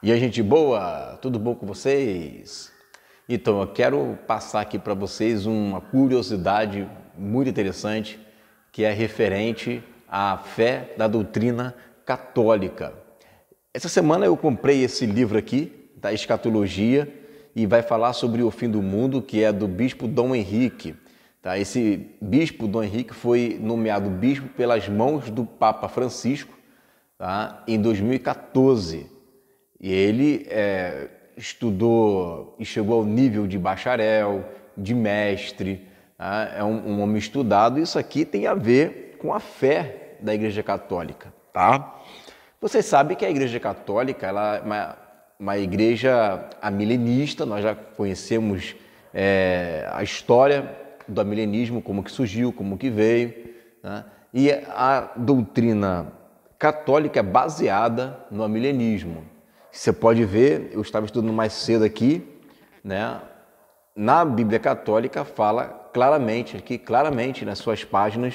E aí, gente boa, tudo bom com vocês? Então, eu quero passar aqui para vocês uma curiosidade muito interessante que é referente à fé da doutrina católica. Essa semana eu comprei esse livro aqui, da Escatologia, e vai falar sobre o fim do mundo, que é do bispo Dom Henrique. Tá? Esse bispo Dom Henrique foi nomeado bispo pelas mãos do Papa Francisco tá? em 2014. E ele é, estudou e chegou ao nível de bacharel, de mestre, né? é um, um, homem estudado. Isso aqui tem a ver com a fé da Igreja Católica, tá? Vocês sabem que a Igreja Católica ela é uma, uma igreja amilenista, nós já conhecemos é, a história do amilenismo, como que surgiu, como que veio, né? e a doutrina católica é baseada no amilenismo. Você pode ver, eu estava estudando mais cedo aqui, né? Na Bíblia Católica fala claramente aqui, claramente nas suas páginas,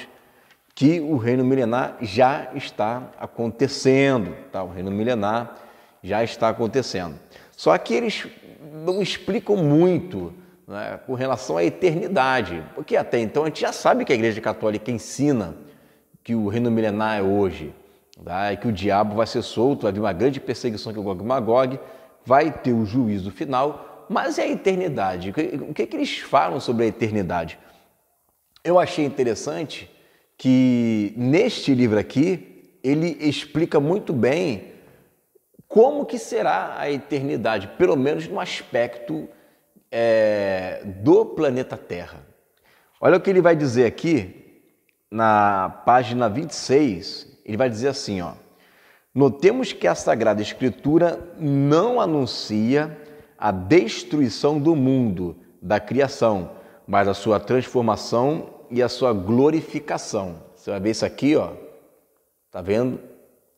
que o reino milenar já está acontecendo, tá? O reino milenar já está acontecendo. Só que eles não explicam muito né, com relação à eternidade, porque até então a gente já sabe que a Igreja Católica ensina que o reino milenar é hoje, Tá? E que o diabo vai ser solto, vai vir uma grande perseguição que o Gog e Magog, vai ter o juízo final, mas é a eternidade. O que, o que, que eles falam sobre a eternidade? Eu achei interessante que neste livro aqui ele explica muito bem como que será a eternidade, pelo menos no aspecto é, do planeta Terra. Olha o que ele vai dizer aqui na página 26 ele vai dizer assim, ó: Notemos que a Sagrada Escritura não anuncia a destruição do mundo, da criação, mas a sua transformação e a sua glorificação. Você vai ver isso aqui, ó. Tá vendo?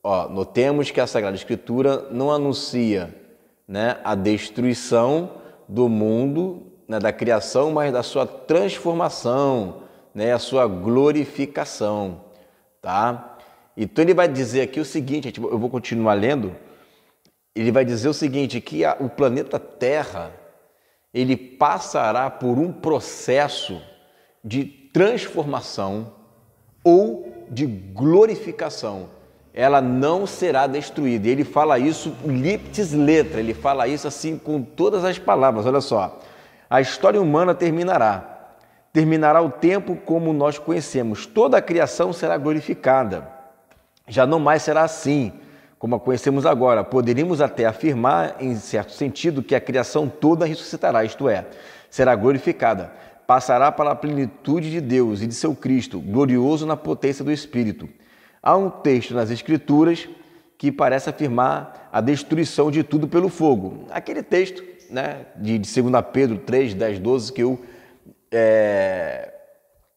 Ó, notemos que a Sagrada Escritura não anuncia, né, a destruição do mundo, né, da criação, mas da sua transformação, né, a sua glorificação, tá? Então ele vai dizer aqui o seguinte, tipo, eu vou continuar lendo, ele vai dizer o seguinte, que a, o planeta Terra, ele passará por um processo de transformação ou de glorificação. Ela não será destruída. Ele fala isso liptis letra, ele fala isso assim com todas as palavras. Olha só. A história humana terminará. Terminará o tempo como nós conhecemos. Toda a criação será glorificada. Já não mais será assim, como a conhecemos agora. Poderíamos até afirmar, em certo sentido, que a criação toda ressuscitará, isto é, será glorificada, passará para a plenitude de Deus e de seu Cristo, glorioso na potência do Espírito. Há um texto nas Escrituras que parece afirmar a destruição de tudo pelo fogo. Aquele texto né, de, de 2 Pedro 3, 10, 12, que eu é,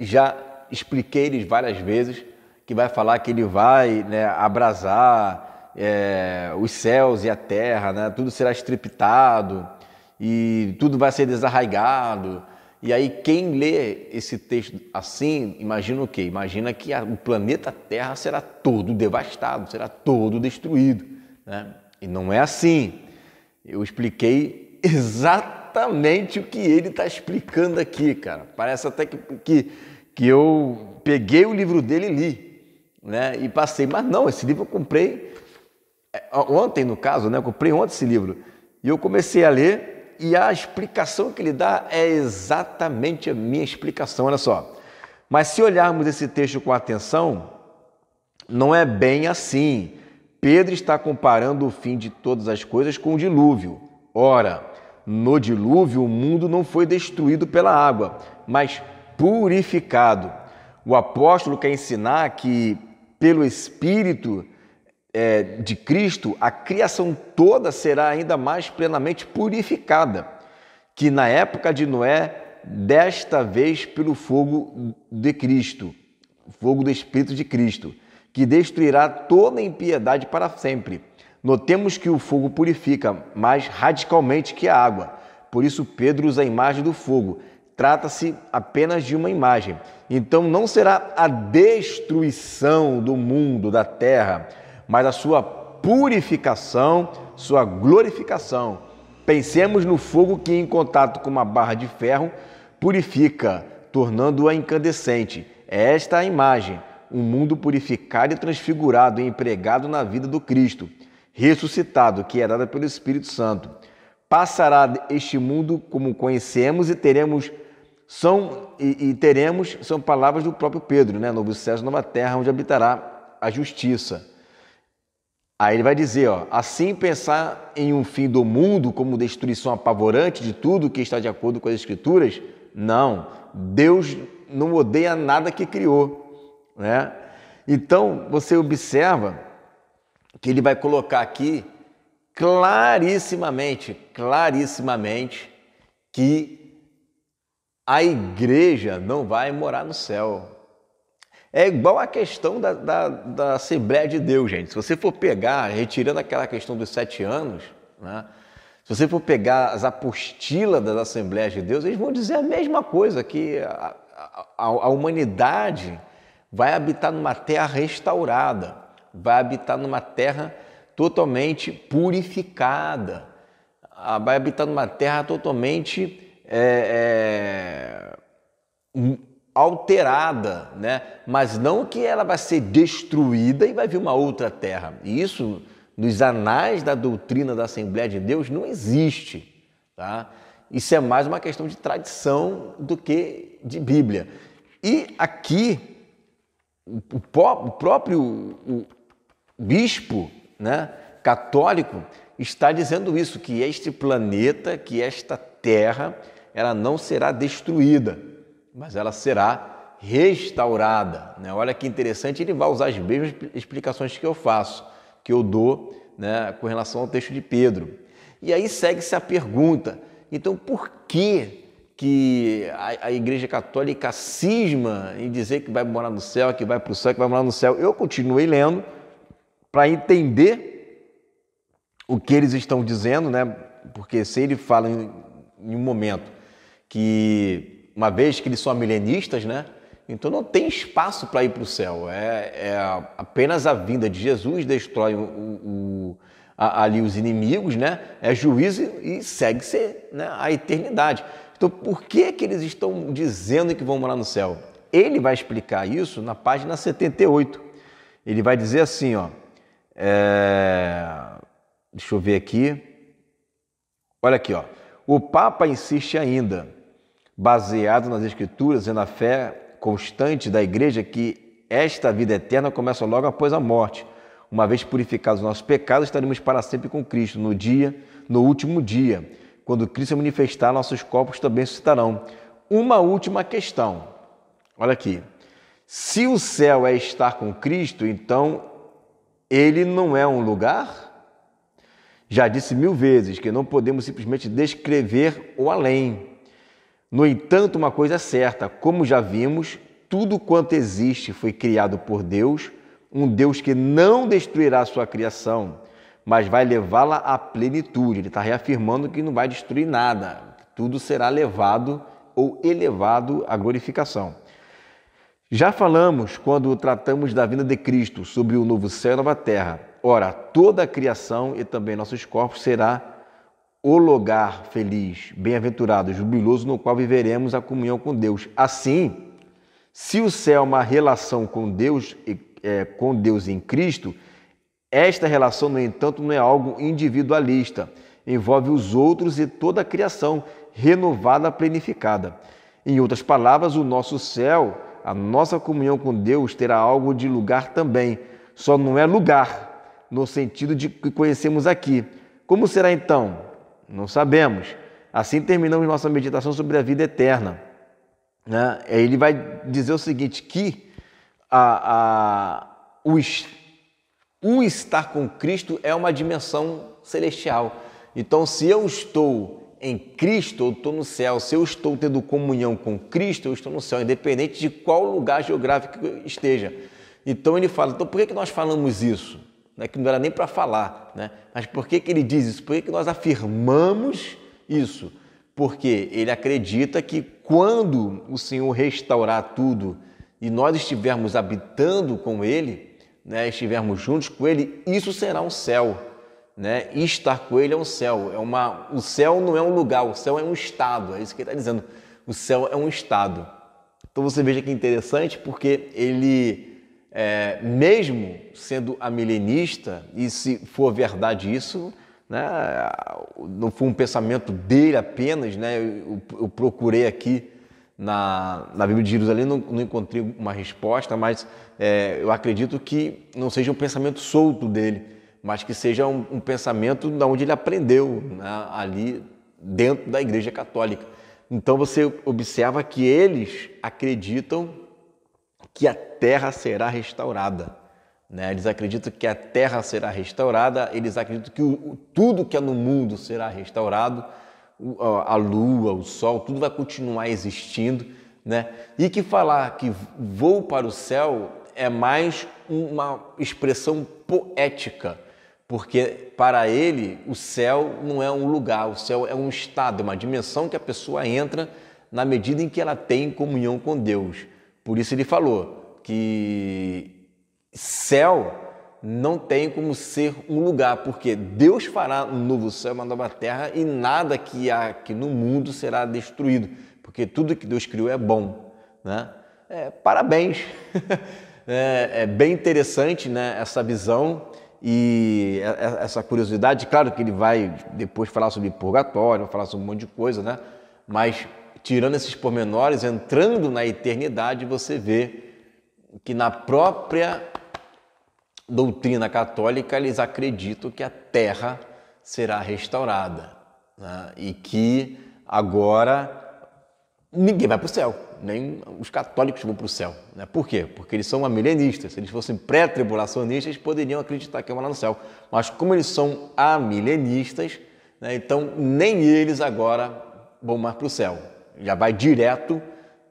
já expliquei lhes várias vezes, que vai falar que ele vai né, abrasar é, os céus e a terra, né? tudo será estriptado e tudo vai ser desarraigado. E aí, quem lê esse texto assim, imagina o quê? Imagina que a, o planeta Terra será todo devastado, será todo destruído. Né? E não é assim. Eu expliquei exatamente o que ele está explicando aqui, cara. Parece até que, que, que eu peguei o livro dele e li né? E passei, mas não, esse livro eu comprei é, ontem, no caso, né? Eu comprei ontem esse livro. E eu comecei a ler e a explicação que ele dá é exatamente a minha explicação, olha só. Mas se olharmos esse texto com atenção, não é bem assim. Pedro está comparando o fim de todas as coisas com o dilúvio. Ora, no dilúvio o mundo não foi destruído pela água, mas purificado. O apóstolo quer ensinar que pelo Espírito é, de Cristo, a criação toda será ainda mais plenamente purificada que na época de Noé, desta vez pelo fogo de Cristo, fogo do Espírito de Cristo, que destruirá toda impiedade para sempre. Notemos que o fogo purifica mais radicalmente que a água. Por isso, Pedro usa a imagem do fogo, trata-se apenas de uma imagem. Então não será a destruição do mundo, da terra, mas a sua purificação, sua glorificação. Pensemos no fogo que, em contato com uma barra de ferro, purifica, tornando-a incandescente. É esta é a imagem, um mundo purificado e transfigurado empregado na vida do Cristo, ressuscitado, que é dada pelo Espírito Santo. Passará este mundo como conhecemos e teremos são e, e, teremos são palavras do próprio Pedro, né? Novo céu, nova terra, onde habitará a justiça. Aí ele vai dizer, ó, assim pensar em um fim do mundo como destruição apavorante de tudo que está de acordo com as escrituras, não. Deus não odeia nada que criou, né? Então você observa que ele vai colocar aqui clarissimamente, clarissimamente que a igreja não vai morar no céu. É igual a questão da, da, da, Assembleia de Deus, gente. Se você for pegar, retirando aquela questão dos sete anos, né? se você for pegar as apostilas das Assembleias de Deus, eles vão dizer a mesma coisa, que a, a, a humanidade vai habitar numa terra restaurada, vai habitar numa terra totalmente purificada, ah, vai habitar numa terra totalmente é, é, alterada, né? mas não que ela vai ser destruída e vai vir uma outra terra. E isso, nos anais da doutrina da Assembleia de Deus, não existe. Tá? Isso é mais uma questão de tradição do que de Bíblia. E aqui, o, próprio o bispo né, católico está dizendo isso, que este planeta, que esta terra, ela não será destruída, mas ela será restaurada. Né? Olha que interessante, ele vai usar as mesmas explicações que eu faço, que eu dou né, com relação ao texto de Pedro. E aí segue-se a pergunta: então por que que a, a, Igreja Católica cisma em dizer que vai morar no céu, que vai para o céu, que vai morar no céu. Eu continuei lendo para entender o que eles estão dizendo, né? Porque se ele fala em, em um momento que, uma vez que eles são milenistas, né? Então não tem espaço para ir para o céu. É, é, apenas a vinda de Jesus destrói o, o, a, ali os inimigos, né? É juízo e segue-se né? a eternidade. Então por que que eles estão dizendo que vão morar no céu? Ele vai explicar isso na página 78. Ele vai dizer assim, ó. É... Deixa eu ver aqui. Olha aqui, ó. O Papa insiste ainda baseado nas Escrituras e na fé constante da igreja, que esta vida eterna começa logo após a morte. Uma vez purificados os nossos pecados, estaremos para sempre com Cristo no dia, no último dia. Quando Cristo se manifestar, nossos corpos também suscitarão. Uma última questão. Olha aqui. Se o céu é estar com Cristo, então ele não é um lugar? Já disse mil vezes que não podemos simplesmente descrever o além. No entanto, uma coisa é certa, como já vimos, tudo quanto existe foi criado por Deus, um Deus que não destruirá a sua criação, mas vai levá-la à plenitude. Ele está reafirmando que não vai destruir nada, tudo será levado ou elevado à glorificação. Já falamos quando tratamos da vinda de Cristo sobre o novo céu e nova terra. Ora, toda a criação e também nossos corpos será o lugar feliz, bem-aventurado, jubiloso, no qual viveremos a comunhão com Deus. Assim, se o céu é uma relação com Deus, é, com Deus em Cristo, esta relação, no entanto, não é algo individualista. Envolve os outros e toda a criação renovada, planificada. Em outras palavras, o nosso céu, a nossa comunhão com Deus, terá algo de lugar também. Só não é lugar, no sentido de que conhecemos aqui. Como será então? Não sabemos. Assim terminamos nossa meditação sobre a vida eterna. Né? Ele vai dizer o seguinte: que a, a, o, o estar com Cristo é uma dimensão celestial. Então, se eu estou em Cristo, eu estou no céu. Se eu estou tendo comunhão com Cristo, eu estou no céu, independente de qual lugar geográfico esteja. Então ele fala, então por que, que nós falamos isso? né, que não era nem para falar. Né? Mas por que, que ele diz isso? Por que, que nós afirmamos isso? Porque ele acredita que quando o Senhor restaurar tudo e nós estivermos habitando com Ele, né, estivermos juntos com Ele, isso será um céu. Né? E estar com Ele é um céu. É uma, o céu não é um lugar, o céu é um estado. É isso que ele está dizendo. O céu é um estado. Então você veja que é interessante, porque ele é, mesmo sendo amilenista, e se for verdade isso, né, não foi um pensamento dele apenas, né, eu, eu procurei aqui na, na Bíblia de Jerusalém, não, não encontrei uma resposta, mas é, eu acredito que não seja um pensamento solto dele, mas que seja um, um pensamento da onde ele aprendeu, né, ali dentro da Igreja Católica. Então você observa que eles acreditam que a terra será restaurada. Né? Eles acreditam que a terra será restaurada, eles acreditam que o, tudo que é no mundo será restaurado, a lua, o sol, tudo vai continuar existindo. Né? E que falar que vou para o céu é mais uma expressão poética, porque para ele o céu não é um lugar, o céu é um estado, é uma dimensão que a pessoa entra na medida em que ela tem comunhão com Deus. Por isso ele falou que céu não tem como ser um lugar, porque Deus fará um novo céu e uma nova terra e nada que há aqui no mundo será destruído, porque tudo que Deus criou é bom, né? É, parabéns! é, é bem interessante né, essa visão e essa curiosidade. Claro que ele vai depois falar sobre purgatório, falar sobre um monte de coisa, né? Mas tirando esses pormenores, entrando na eternidade, você vê que na própria doutrina católica eles acreditam que a terra será restaurada né? e que agora ninguém vai para o céu, nem os católicos vão para o céu. Né? Por quê? Porque eles são amilenistas. Se eles fossem pré-tribulacionistas, poderiam acreditar que vão é lá no céu. Mas como eles são amilenistas, né? então nem eles agora vão mais para o céu já vai direto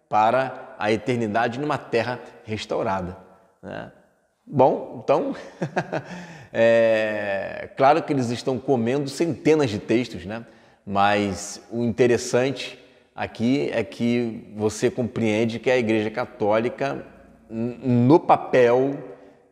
para a eternidade numa terra restaurada. Né? Bom, então, é claro que eles estão comendo centenas de textos, né? mas o interessante aqui é que você compreende que a Igreja Católica, no papel,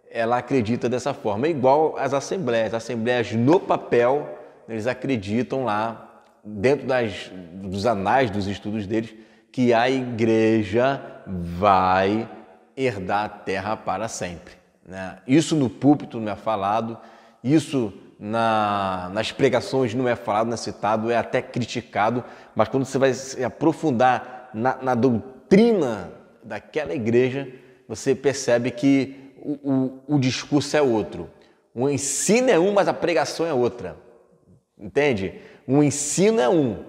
ela acredita dessa forma, é igual as assembleias. As assembleias, no papel, eles acreditam lá dentro das, dos anais dos estudos deles, que a igreja vai herdar a terra para sempre. Né? Isso no púlpito não é falado, isso na, nas pregações não é falado, não é citado, é até criticado, mas quando você vai se aprofundar na, na doutrina daquela igreja, você percebe que o, o, o discurso é outro. O ensino é um, mas a pregação é outra. Entende? o ensino é um,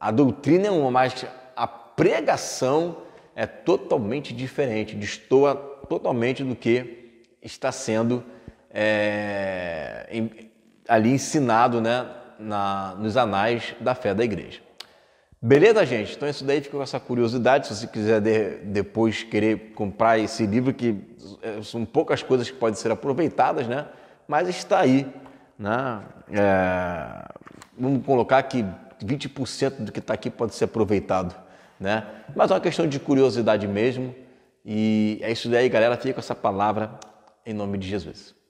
a doutrina é uma, mas a pregação é totalmente diferente, destoa totalmente do que está sendo é, em, ali ensinado né, na, nos anais da fé da igreja. Beleza, gente? Então isso daí fica com essa curiosidade. Se você quiser de, depois querer comprar esse livro, que é, são poucas coisas que podem ser aproveitadas, né? Mas está aí, né? É vamos colocar que 20% do que está aqui pode ser aproveitado, né? Mas é uma questão de curiosidade mesmo. E é isso daí, galera. Fica com essa palavra em nome de Jesus.